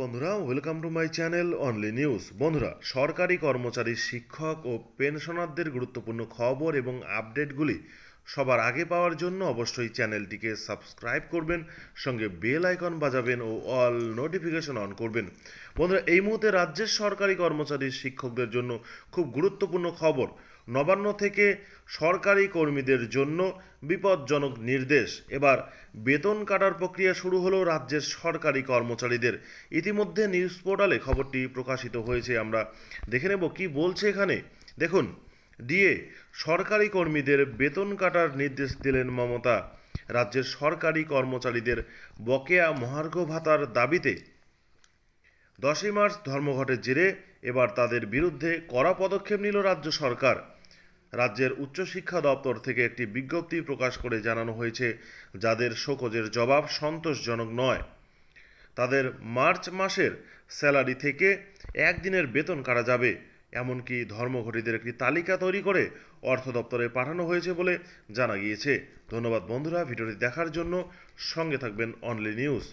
বন্ধুরা welcome to my channel only news বন্ধুরা সরকারি কর্মচারী শিক্ষক ও পেনশনারদের গুরুত্বপূর্ণ খবর এবং আপডেটগুলি সবার আগে পাওয়ার জন্য অবশ্যই চ্যানেলটিকে সাবস্ক্রাইব করবেন সঙ্গে বেল আইকন বাজাবেন ও অল নোটিফিকেশন অন করবেন বন্ধুরা এই মুহূর্তে রাজ্যের সরকারি কর্মচারী শিক্ষকদের জন্য খুব গুরুত্বপূর্ণ খবর নবান্ন থেকে সরকারি কর্মীদের জন্য বিপজ্জনক নির্দেশ এবার বেতন কাটার প্রক্রিয়া শুরু হলো রাজ্যের সরকারি কর্মচারীদের ইতিমধ্যে নিউজ পোর্টালে খবরটি প্রকাশিত হয়েছে আমরা দেখে নেব কি বলছে এখানে দেখুন দিয়ে সরকারি কর্মীদের বেতন কাটার নির্দেশ দিলেন মমতা রাজ্যের সরকারি কর্মচারীদের বকেয়া মহার্ঘ ভাতার দাবিতে দশই মার্চ ধর্মঘটের জেরে এবার তাদের বিরুদ্ধে কড়া পদক্ষেপ নিল রাজ্য সরকার রাজ্যের উচ্চশিক্ষা দপ্তর থেকে একটি বিজ্ঞপ্তি প্রকাশ করে জানানো হয়েছে যাদের শোকজের জবাব সন্তোষজনক নয় তাদের মার্চ মাসের স্যালারি থেকে একদিনের বেতন কাটা যাবে এমনকি ধর্মঘটিদের একটি তালিকা তৈরি করে অর্থ দপ্তরে পাঠানো হয়েছে বলে জানা গিয়েছে ধন্যবাদ বন্ধুরা ভিডিওটি দেখার জন্য সঙ্গে থাকবেন অনলি নিউজ